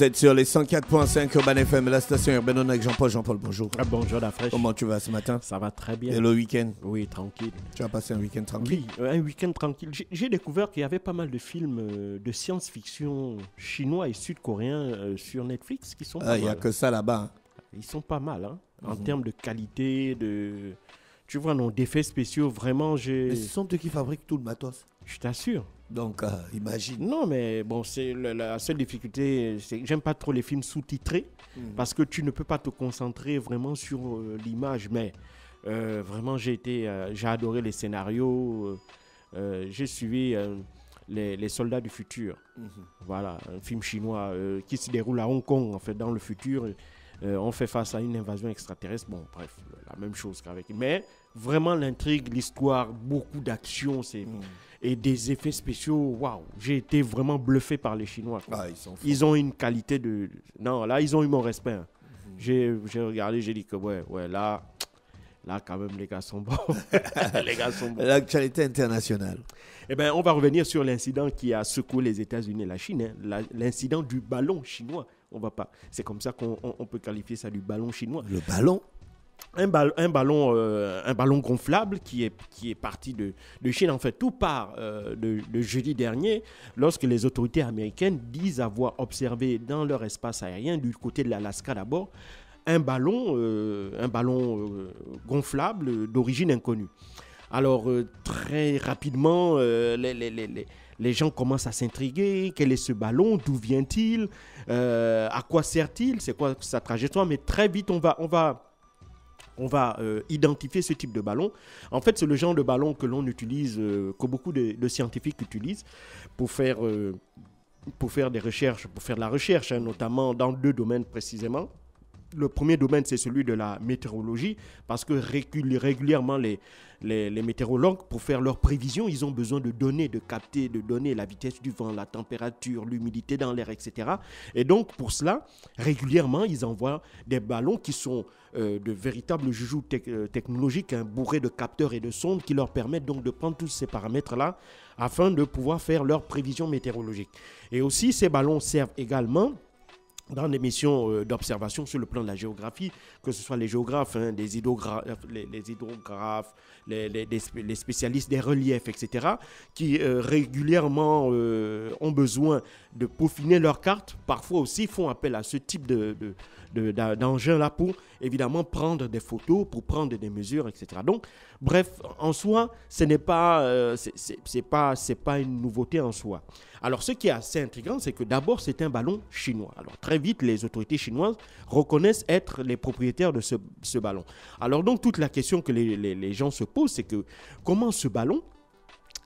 Vous êtes sur les 104.5 Urban FM, la station urbaine. avec Jean-Paul. Jean-Paul, bonjour. Ah, bonjour, la fraîche. Comment tu vas ce matin Ça va très bien. Et le week-end Oui, tranquille. Tu as passé un week-end tranquille Oui, euh, un week-end tranquille. J'ai découvert qu'il y avait pas mal de films euh, de science-fiction chinois et sud-coréens euh, sur Netflix qui sont. Ah, il n'y a que ça là-bas. Hein. Ils sont pas mal, hein, en mhm. termes de qualité, de. Tu vois, non, d'effets spéciaux, vraiment, j'ai. Ce sont eux qui fabriquent tout le matos. Je t'assure. Donc, euh, imagine. Non, mais bon, c'est la, seule difficulté, c'est j'aime pas trop les films sous-titrés mhm. parce que tu ne peux pas te concentrer vraiment sur euh, l'image. Mais euh, vraiment, j'ai été, j'ai adoré les scénarios. j'ai suivi les, soldats du futur. Mhm. Voilà, un film chinois qui se déroule à Hong Kong, en fait, dans le futur. on fait face à une invasion extraterrestre. Bon, bref, la même chose qu'avec. Mais vraiment l'intrigue, l'histoire, beaucoup d'action, c'est. Mhm et des effets spéciaux. Waouh, j'ai été vraiment bluffé par les Chinois. Ah, ils, ils, ont une qualité de. Non, là, ils ont eu mon respect. Hein. Mhm. J'ai regardé, j'ai dit que ouais, ouais, là, là, quand même, les gars sont bons. les gars sont bons. L'actualité internationale. Eh bien, on va revenir sur l'incident qui a secoué les États-Unis et la Chine, hein. l'incident du ballon chinois. On va pas. C'est comme ça qu'on peut qualifier ça du ballon chinois. Le ballon un, ballon, euh, un ballon, gonflable qui est, qui est parti de, Chine. En fait, tout part euh, le jeudi dernier lorsque les autorités américaines disent avoir observé dans leur espace aérien, du côté de l'Alaska d'abord, un ballon, euh, un ballon gonflable d'origine inconnue. Alors, très rapidement, les, les, gens commencent à s'intriguer. Quel est ce ballon D'où vient-il À quoi sert-il C'est quoi sa trajectoire Mais très vite, on va... On va on va euh, identifier ce type de ballon. En fait, c'est le genre de ballon que l'on utilise, euh, que beaucoup de, scientifiques utilisent pour faire, euh, pour faire des recherches, pour faire la recherche, hein, notamment dans deux domaines précisément le premier domaine, c'est celui de la météorologie, parce que régulièrement, les, les, météorologues, pour faire leurs prévisions, ils ont besoin de données, de capter, de donner la vitesse du vent, la température, l'humidité dans l'air, etc. Et donc, pour cela, régulièrement, ils envoient des ballons qui sont euh, de véritables joujoux euh, technologiques, un hein, bourrés de capteurs et de sondes, qui leur permettent donc de prendre tous ces paramètres-là afin de pouvoir faire leurs prévisions météorologiques. Et aussi, ces ballons servent également dans des missions euh, d'observation sur le plan de la géographie, que ce soit les géographes, hein, les, hydrographes, les, les, spécialistes des reliefs, etc., qui euh, régulièrement euh, ont besoin de peaufiner leurs cartes, parfois aussi font appel à ce type de, d'engins là pour évidemment prendre des photos, pour prendre des mesures, etc. Donc, bref, en soi, ce n'est pas, euh, pas, pas une nouveauté en soi. Alors, ce qui est assez intrigant, c'est que d'abord, c'est un ballon chinois. Alors, très vite, les autorités chinoises reconnaissent être les propriétaires de ce, ballon. Alors, donc, toute la question que les gens se posent, c'est que comment ce ballon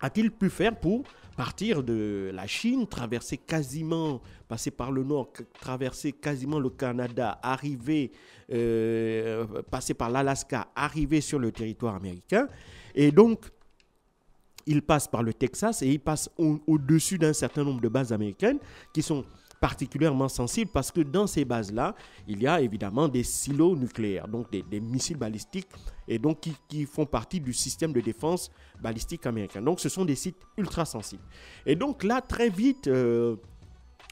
a-t-il pu faire pour partir de la Chine, traverser quasiment, passer par le nord, traverser quasiment le Canada, arriver, euh, passer par l'Alaska, arriver sur le territoire américain. Et donc, il passe par le Texas et il passe au-dessus d'un certain nombre de bases américaines qui sont particulièrement sensible parce que dans ces bases-là, il y a évidemment des silos nucléaires, donc des, missiles balistiques, et donc qui, font partie du système de défense balistique américain. Donc ce sont des sites ultra sensibles. Et donc là, très vite, euh,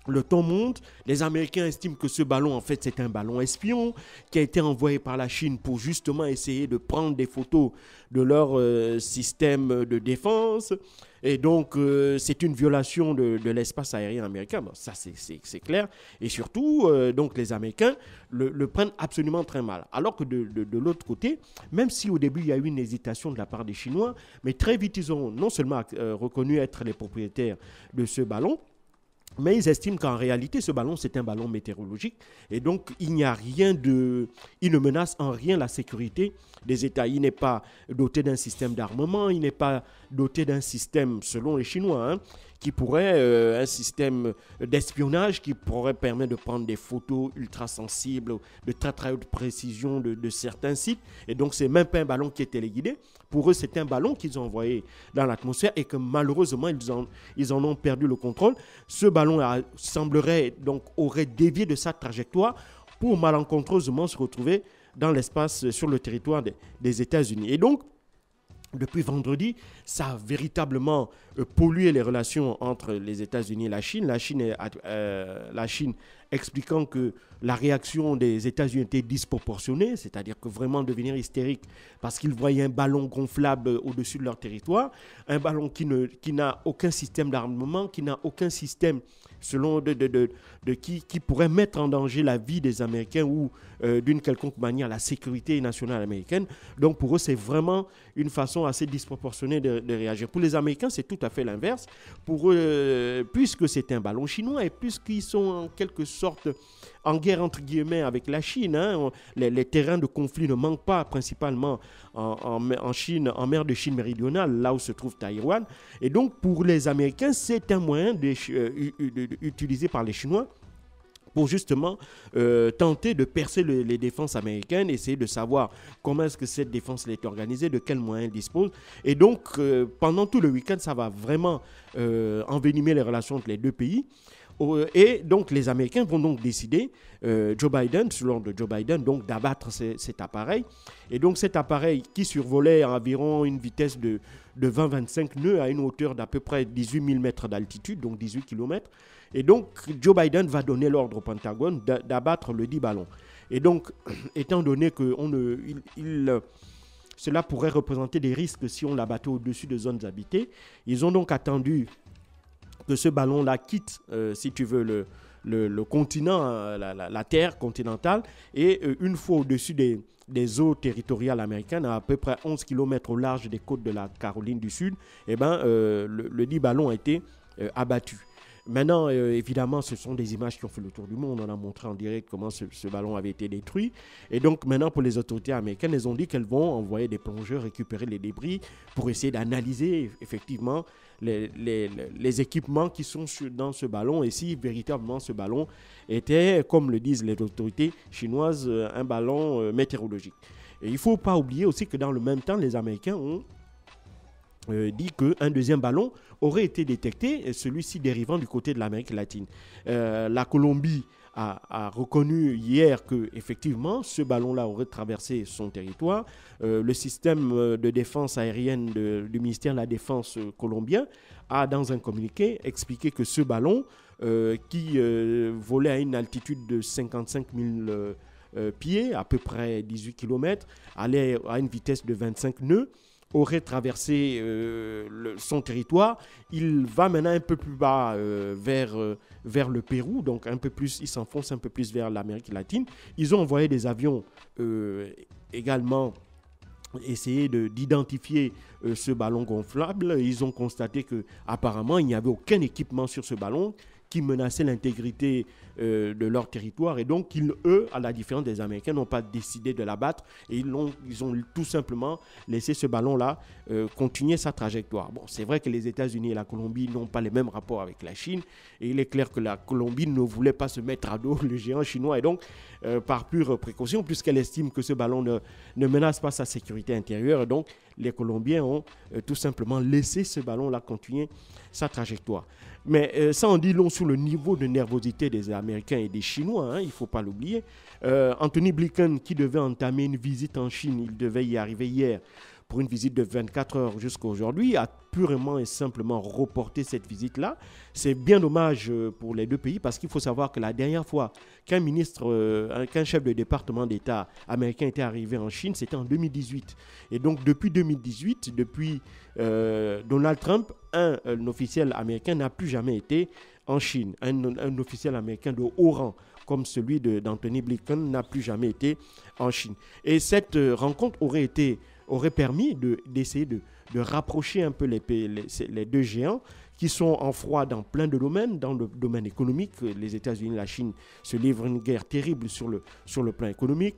le temps monte, les Américains estiment que ce ballon, en fait, c'est un ballon espion qui a été envoyé par la Chine pour justement essayer de prendre des photos de leur euh, système de défense. Et donc, euh, c'est une violation de, l'espace aérien américain. ça, c'est clair. Et surtout, euh, donc, les Américains le, prennent absolument très mal. Alors que de, l'autre côté, même si au début, il y a eu une hésitation de la part des Chinois, mais très vite, ils ont non seulement euh, reconnu être les propriétaires de ce ballon, mais ils estiment qu'en réalité, ce ballon, c'est un ballon météorologique. Et donc, il n'y a rien de, il ne menace en rien la sécurité des États. Il n'est pas doté d'un système d'armement, il n'est pas doté d'un système, selon les Chinois, hein, qui pourrait, euh, un système d'espionnage qui pourrait permettre de prendre des photos ultra sensibles, de très très haute précision de, certains sites. Et donc, c'est même pas un ballon qui est téléguidé. Pour eux, c'est un ballon qu'ils ont envoyé dans l'atmosphère et que malheureusement, ils en, ils en ont perdu le contrôle. Ce ballon semblerait donc aurait dévié de sa trajectoire pour malencontreusement se retrouver dans l'espace, euh, sur le territoire des, États-Unis. Et donc, depuis vendredi, ça a véritablement euh, pollué les relations entre les États-Unis et la Chine. Euh, la Chine, expliquant que la réaction des États-Unis était disproportionnée, c'est-à-dire que vraiment devenir hystérique parce qu'ils voyaient un ballon gonflable au-dessus de leur territoire, un ballon qui n'a aucun système d'armement, qui n'a aucun système selon de, de, qui, qui, pourrait mettre en danger la vie des Américains ou euh, d'une quelconque manière la sécurité nationale américaine. Donc pour eux, c'est vraiment une façon assez disproportionnée de, de réagir. Pour les Américains, c'est tout à fait l'inverse. Pour eux, euh, puisque c'est un ballon chinois et puisqu'ils sont en quelque sorte en guerre entre guillemets avec la Chine. Hein. Les, terrains de conflit ne manquent pas, principalement en, en, Chine, en mer de Chine méridionale, là où se trouve Taïwan. Et donc pour les Américains, c'est un moyen de, euh, utilisé par les Chinois pour justement euh, tenter de percer les défenses américaines, essayer de savoir comment est-ce que cette défense est organisée, de quels moyens elle dispose. Et donc, euh, pendant tout le week-end, ça va vraiment envenimer les relations entre les deux pays. Euh, et donc les Américains vont donc décider, euh, Joe Biden, sous l'ordre de Joe Biden, donc d'abattre cet appareil. Et donc cet appareil qui survolait à environ une vitesse de, 20-25 nœuds à une hauteur d'à peu près 18 000 mètres d'altitude, donc 18 km. Et donc Joe Biden va donner l'ordre au Pentagone d'abattre le dit ballon. Et donc, étant donné que cela pourrait représenter des risques si on l'abattait au-dessus de zones habitées, ils ont donc attendu que ce ballon-là quitte, euh, si tu veux, le, continent, euh, la, terre continentale, et euh, une fois au-dessus des, eaux territoriales américaines, à, à peu près 11 km au large des côtes de la Caroline du Sud, eh ben, le, le dit ballon a été abattu. Maintenant, euh, évidemment, ce sont des images qui ont fait le tour du monde. On a montré en direct comment ce, ballon avait été détruit. Et donc, maintenant, pour les autorités américaines, elles ont dit qu'elles vont envoyer des plongeurs récupérer les débris pour essayer d'analyser effectivement les, les, équipements qui sont dans ce ballon et si véritablement ce ballon était, comme le disent les autorités chinoises, euh, un ballon euh, météorologique. Et il ne faut pas oublier aussi que dans le même temps, les Américains ont euh, dit qu'un deuxième ballon aurait été détecté, euh, celui-ci dérivant du côté de l'Amérique latine. Euh, la Colombie a, reconnu hier que effectivement ce ballon-là aurait traversé son territoire. le système de défense aérienne du ministère de la Défense colombien a, dans un communiqué, expliqué que ce ballon, qui volait à une altitude de 55 000 pieds, à peu près 18 km, allait à une vitesse de 25 nœuds, aurait traversé euh, son territoire. Il va maintenant un peu plus bas euh, vers, euh, vers le Pérou, donc un peu plus, il s'enfonce un peu plus vers l'Amérique latine. Ils ont envoyé des avions également essayer d'identifier ce ballon gonflable. Ils ont constaté que apparemment il n'y avait aucun équipement sur ce ballon qui menaçaient l'intégrité euh, de leur territoire. Et donc, ils, eux, à la différence des Américains, n'ont pas décidé de l'abattre et ils ont, ils ont tout simplement laissé ce ballon-là euh, continuer sa trajectoire. Bon, c'est vrai que les États-Unis et la Colombie n'ont pas les mêmes rapports avec la Chine et il est clair que la Colombie ne voulait pas se mettre à dos le géant chinois et donc, euh, par pure précaution, puisqu'elle estime que ce ballon ne, ne menace pas sa sécurité intérieure, donc les Colombiens ont tout simplement laissé ce ballon-là continuer sa trajectoire. Mais euh, ça en dit long sur le niveau de nervosité des Américains et des Chinois, hein, il ne faut pas l'oublier. Euh, Anthony Blinken, qui devait entamer une visite en Chine, il devait y arriver hier, une visite de 24 heures jusqu'à aujourd'hui, a purement et simplement reporté cette visite-là. C'est bien dommage euh, pour les deux pays parce qu'il faut savoir que la dernière fois qu'un ministre, euh, qu'un chef de département d'État américain était arrivé en Chine, c'était en 2018. Et donc depuis 2018, depuis euh, Donald Trump, un, officiel américain n'a plus jamais été en Chine. Un, un officiel américain de haut rang comme celui d'Anthony Blinken n'a plus jamais été en Chine. Et cette rencontre aurait été aurait permis d'essayer de, de, rapprocher un peu les, les, deux géants qui sont en froid dans plein de domaines, dans le domaine économique. Les États-Unis et la Chine se livrent une guerre terrible sur le, sur le plan économique.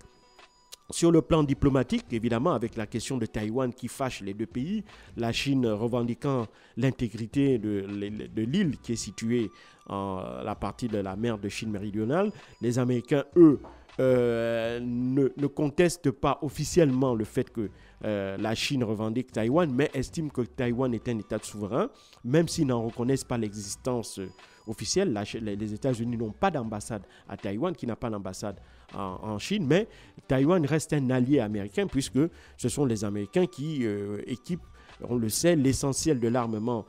Sur le plan diplomatique, évidemment, avec la question de Taïwan qui fâche les deux pays, la Chine revendiquant l'intégrité de, de l'île qui est située en la partie de la mer de Chine méridionale, les Américains, eux, euh, ne, conteste pas officiellement le fait que euh, la Chine revendique Taïwan, mais estime que Taïwan est un État souverain, même s'ils n'en reconnaissent pas l'existence euh, officielle. les États-Unis n'ont pas d'ambassade à Taïwan, qui n'a pas d'ambassade en, Chine, mais Taïwan reste un allié américain, puisque ce sont les Américains qui équipent, on le sait, l'essentiel de l'armement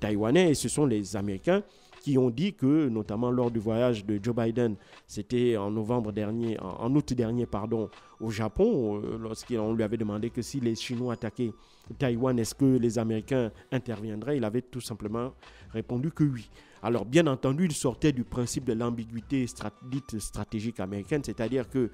taïwanais, et ce sont les Américains qui ont dit que, notamment lors du voyage de Joe Biden, c'était en novembre dernier, en, août dernier, pardon, au Japon, euh, lorsqu'on lui avait demandé que si les Chinois attaquaient Taïwan, est-ce que les Américains interviendraient Il avait tout simplement répondu que oui. Alors, bien entendu, il sortait du principe de l'ambiguïté dite stratégique américaine, c'est-à-dire que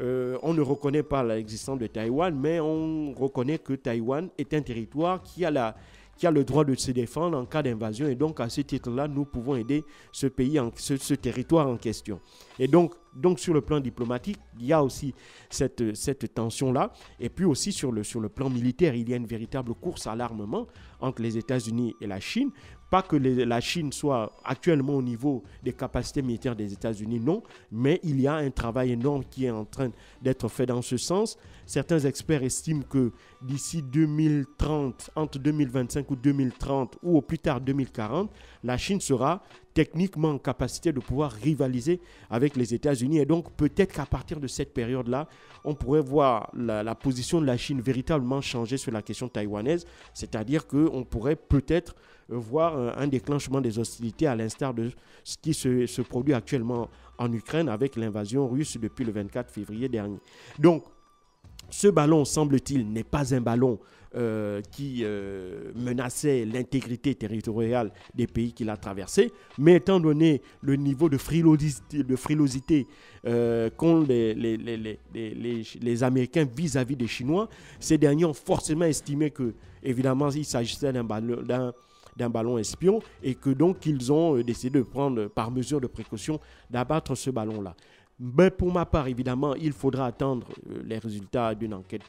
euh, on ne reconnaît pas l'existence de Taïwan, mais on reconnaît que Taïwan est un territoire qui a la qui a le droit de se défendre en cas d'invasion. Et donc, à ce titre-là, nous pouvons aider ce pays, en, ce, territoire en question. Et donc, donc, sur le plan diplomatique, il y a aussi cette, cette tension-là. Et puis aussi, sur le, sur le plan militaire, il y a une véritable course à l'armement entre les États-Unis et la Chine pas que la Chine soit actuellement au niveau des capacités militaires des États-Unis, non, mais il y a un travail énorme qui est en train d'être fait dans ce sens. Certains experts estiment que d'ici 2030, entre 2025 ou 2030, ou au plus tard 2040, la Chine sera techniquement en capacité de pouvoir rivaliser avec les États-Unis. Et donc peut-être qu'à partir de cette période-là, on pourrait voir la, la, position de la Chine véritablement changer sur la question taïwanaise, c'est-à-dire qu'on pourrait peut-être euh, voir euh, un déclenchement des hostilités à l'instar de ce qui se, produit actuellement en Ukraine avec l'invasion russe depuis le 24 février dernier. Donc, ce ballon, semble-t-il, n'est pas un ballon euh, qui menaçait l'intégrité territoriale des pays qu'il a traversés. Mais étant donné le niveau de frilosité, de frilosité qu'ont les, les, Américains vis-à-vis des Chinois, ces derniers ont forcément estimé que, évidemment, il s'agissait d'un ballon, d'un d'un ballon espion et que donc ils ont euh, décidé de prendre par mesure de précaution d'abattre ce ballon-là. Mais pour ma part, évidemment, il faudra attendre euh, les résultats d'une enquête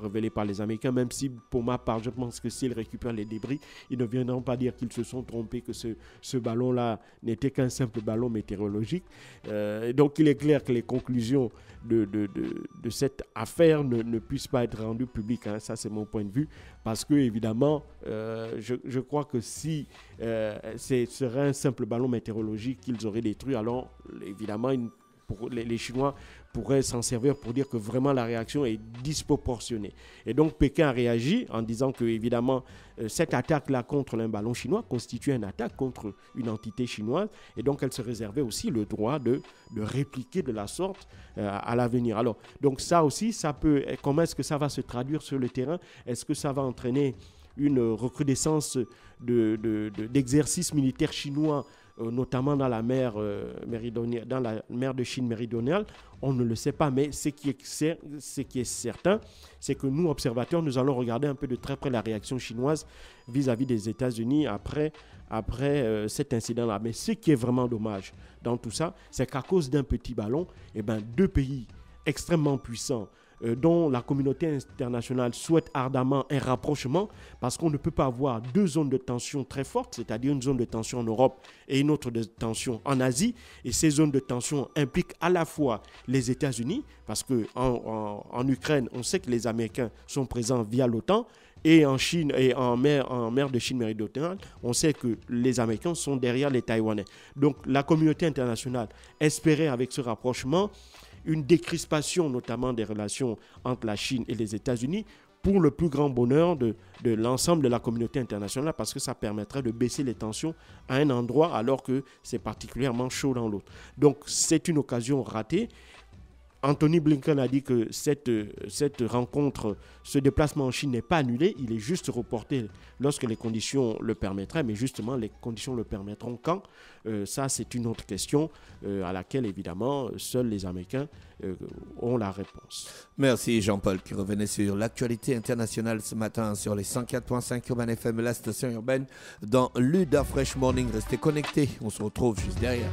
révélé par les Américains, même si pour ma part, je pense que s'ils récupèrent les débris, ils ne viendront pas dire qu'ils se sont trompés, que ce, ce ballon-là n'était qu'un simple ballon météorologique. Euh, donc il est clair que les conclusions de, de, de, cette affaire ne, ne, puissent pas être rendues publiques, hein. ça c'est mon point de vue, parce que évidemment, euh, je, je, crois que si euh, c'est ce serait un simple ballon météorologique qu'ils auraient détruit, alors évidemment, ils les, Chinois pourraient s'en servir pour dire que vraiment la réaction est disproportionnée. Et donc Pékin a réagi en disant que évidemment euh, cette attaque-là contre un ballon chinois constituait une attaque contre une entité chinoise et donc elle se réservait aussi le droit de, de répliquer de la sorte euh, à l'avenir. Alors donc ça aussi, ça peut, eh, comment est-ce que ça va se traduire sur le terrain Est-ce que ça va entraîner une recrudescence d'exercices de, militaires chinois euh, notamment dans la mer euh, dans la mer de Chine méridionale, on ne le sait pas, mais ce qui est, ce qui est certain, c'est que nous, observateurs, nous allons regarder un peu de très près la réaction chinoise vis-à-vis des États-Unis après, après euh, cet incident-là. Mais ce qui est vraiment dommage dans tout ça, c'est qu'à cause d'un petit ballon, eh ben, deux pays extrêmement puissants, euh, dont la communauté internationale souhaite ardemment un rapprochement, parce qu'on ne peut pas avoir deux zones de tension très fortes, c'est-à-dire une zone de tension en Europe et une autre de tension en Asie. Et ces zones de tension impliquent à la fois les États-Unis, parce qu'en Ukraine, on sait que les Américains sont présents via l'OTAN, et en Chine et en mer, en mer de Chine méridionale, on sait que les Américains sont derrière les Taïwanais. Donc la communauté internationale espérait avec ce rapprochement une décrispation notamment des relations entre la Chine et les États-Unis pour le plus grand bonheur de, l'ensemble de la communauté internationale parce que ça permettrait de baisser les tensions à un endroit alors que c'est particulièrement chaud dans l'autre. Donc c'est une occasion ratée Anthony Blinken a dit que cette, euh, cette rencontre, ce déplacement en Chine n'est pas annulé, il est juste reporté lorsque les conditions le permettraient, mais justement les conditions le permettront quand euh, Ça, c'est une autre question euh, à laquelle évidemment seuls les Américains ont la réponse. Merci Jean-Paul qui revenait sur l'actualité internationale ce matin sur les 104.5 Urban FM, la station urbaine, dans l'UDA Fresh Morning. Restez connectés, on se retrouve juste derrière.